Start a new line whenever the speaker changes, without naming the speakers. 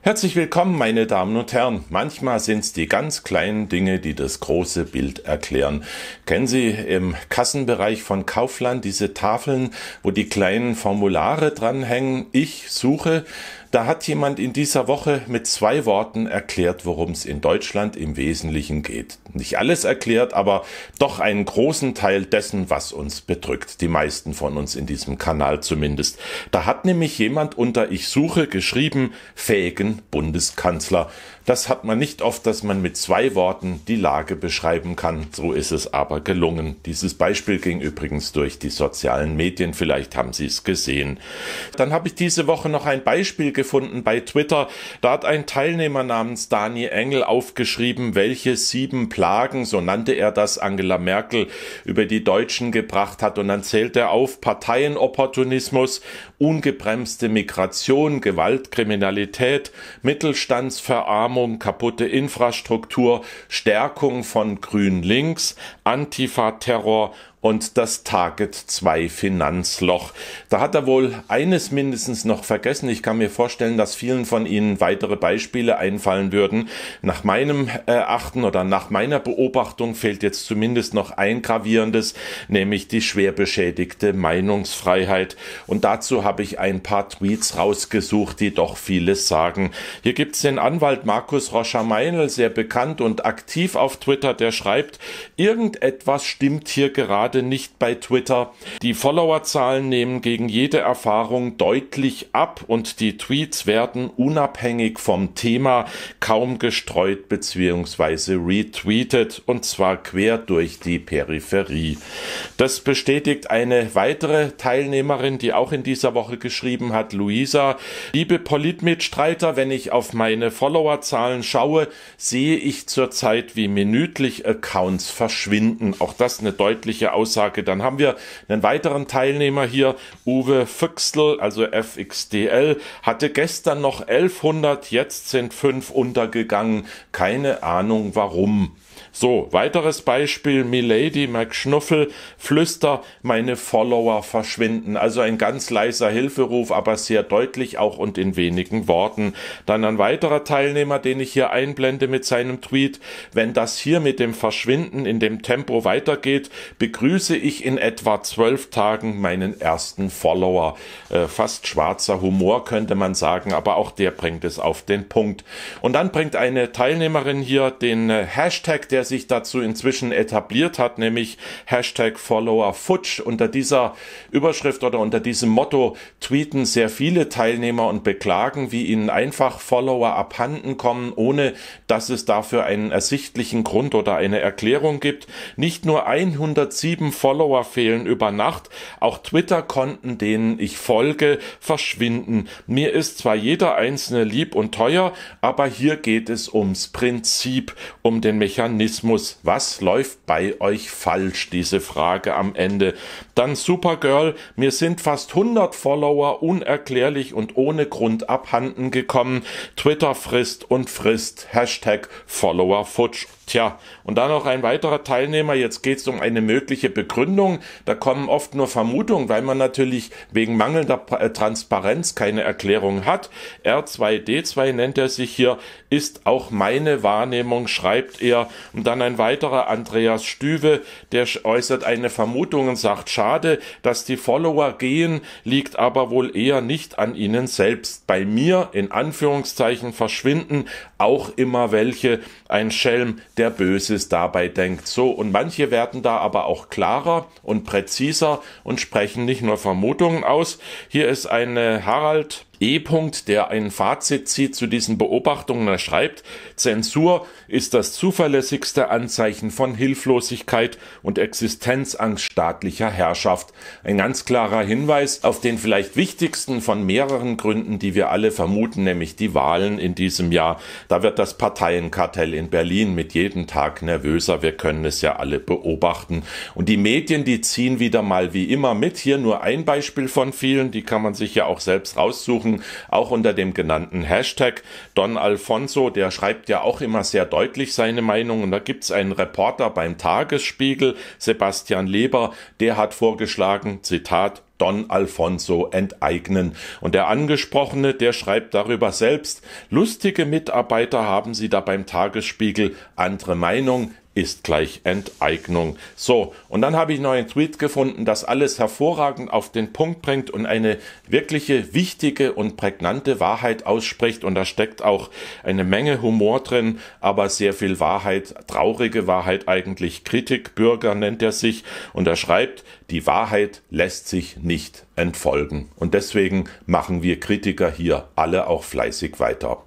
Herzlich willkommen, meine Damen und Herren. Manchmal sind es die ganz kleinen Dinge, die das große Bild erklären. Kennen Sie im Kassenbereich von Kaufland diese Tafeln, wo die kleinen Formulare dranhängen? Ich suche. Da hat jemand in dieser Woche mit zwei Worten erklärt, worum es in Deutschland im Wesentlichen geht. Nicht alles erklärt, aber doch einen großen Teil dessen, was uns bedrückt. Die meisten von uns in diesem Kanal zumindest. Da hat nämlich jemand unter Ich suche geschrieben, fähigen Bundeskanzler. Das hat man nicht oft, dass man mit zwei Worten die Lage beschreiben kann. So ist es aber gelungen. Dieses Beispiel ging übrigens durch die sozialen Medien. Vielleicht haben Sie es gesehen. Dann habe ich diese Woche noch ein Beispiel gefunden bei Twitter. Da hat ein Teilnehmer namens Dani Engel aufgeschrieben, welche sieben Plagen, so nannte er das, Angela Merkel über die Deutschen gebracht hat. Und dann zählt er auf Parteienopportunismus, ungebremste Migration, Gewalt, Mittelstandsverarmung, kaputte Infrastruktur, Stärkung von Grün-Links, Antifa-Terror und das Target 2 Finanzloch. Da hat er wohl eines mindestens noch vergessen. Ich kann mir vorstellen, dass vielen von Ihnen weitere Beispiele einfallen würden. Nach meinem Erachten äh, oder nach meiner Beobachtung fehlt jetzt zumindest noch ein gravierendes, nämlich die schwer beschädigte Meinungsfreiheit. Und dazu habe ich ein paar Tweets rausgesucht, die doch vieles sagen. Hier gibt's den Anwalt Markus Rocher-Meinl, sehr bekannt und aktiv auf Twitter, der schreibt, irgendetwas stimmt hier gerade gerade nicht bei Twitter. Die Followerzahlen nehmen gegen jede Erfahrung deutlich ab und die Tweets werden unabhängig vom Thema kaum gestreut bzw. retweetet und zwar quer durch die Peripherie. Das bestätigt eine weitere Teilnehmerin, die auch in dieser Woche geschrieben hat, Luisa. Liebe Politmitstreiter, wenn ich auf meine Followerzahlen schaue, sehe ich zurzeit, wie minütlich Accounts verschwinden. Auch das eine deutliche Aussage. Dann haben wir einen weiteren Teilnehmer hier, Uwe Füchsel, also FXDL, hatte gestern noch 1100, jetzt sind fünf untergegangen. Keine Ahnung warum. So, weiteres Beispiel, Milady McSchnuffel, Flüster, meine Follower verschwinden. Also ein ganz leiser Hilferuf, aber sehr deutlich auch und in wenigen Worten. Dann ein weiterer Teilnehmer, den ich hier einblende mit seinem Tweet. Wenn das hier mit dem Verschwinden in dem Tempo weitergeht, begrüße begrüße ich in etwa zwölf Tagen meinen ersten Follower. Äh, fast schwarzer Humor könnte man sagen, aber auch der bringt es auf den Punkt. Und dann bringt eine Teilnehmerin hier den äh, Hashtag, der sich dazu inzwischen etabliert hat, nämlich Hashtag Follower Futsch. Unter dieser Überschrift oder unter diesem Motto tweeten sehr viele Teilnehmer und beklagen, wie ihnen einfach Follower abhanden kommen, ohne dass es dafür einen ersichtlichen Grund oder eine Erklärung gibt. Nicht nur 107 sieben Follower fehlen über Nacht. Auch Twitter-Konten, denen ich folge, verschwinden. Mir ist zwar jeder einzelne lieb und teuer, aber hier geht es ums Prinzip, um den Mechanismus. Was läuft bei euch falsch? Diese Frage am Ende. Dann Supergirl, mir sind fast 100 Follower unerklärlich und ohne Grund abhanden gekommen. Twitter frisst und frisst. Hashtag Follower futsch Tja, und dann noch ein weiterer Teilnehmer. Jetzt geht es um eine mögliche Begründung. Da kommen oft nur Vermutungen, weil man natürlich wegen mangelnder äh, Transparenz keine Erklärung hat. R2D2 nennt er sich hier, ist auch meine Wahrnehmung, schreibt er. Und dann ein weiterer Andreas Stüwe, der äußert eine Vermutung und sagt, schade, dass die Follower gehen, liegt aber wohl eher nicht an ihnen selbst. Bei mir, in Anführungszeichen, verschwinden auch immer welche. Ein Schelm, der Böses dabei denkt. So, und manche werden da aber auch klarer und präziser und sprechen nicht nur Vermutungen aus. Hier ist eine Harald E. -Punkt, der ein Fazit zieht zu diesen Beobachtungen. Er schreibt, Zensur ist das zuverlässigste Anzeichen von Hilflosigkeit und Existenzangst staatlicher Herrschaft. Ein ganz klarer Hinweis auf den vielleicht wichtigsten von mehreren Gründen, die wir alle vermuten, nämlich die Wahlen in diesem Jahr. Da wird das Parteienkartell in Berlin mit jedem Tag nervöser. Wir können es ja alle beobachten. Und die Medien, die ziehen wieder mal wie immer mit. Hier nur ein Beispiel von vielen, die kann man sich ja auch selbst raussuchen suchen, auch unter dem genannten Hashtag. Don Alfonso, der schreibt ja auch immer sehr deutlich seine Meinung und da gibt es einen Reporter beim Tagesspiegel, Sebastian Leber, der hat vorgeschlagen, Zitat, Don Alfonso enteignen. Und der Angesprochene, der schreibt darüber selbst, lustige Mitarbeiter haben sie da beim Tagesspiegel, andere Meinung, ist gleich Enteignung. So, und dann habe ich noch einen Tweet gefunden, das alles hervorragend auf den Punkt bringt und eine wirkliche, wichtige und prägnante Wahrheit ausspricht. Und da steckt auch eine Menge Humor drin, aber sehr viel Wahrheit, traurige Wahrheit eigentlich. Kritikbürger nennt er sich. Und er schreibt, die Wahrheit lässt sich nicht entfolgen. Und deswegen machen wir Kritiker hier alle auch fleißig weiter.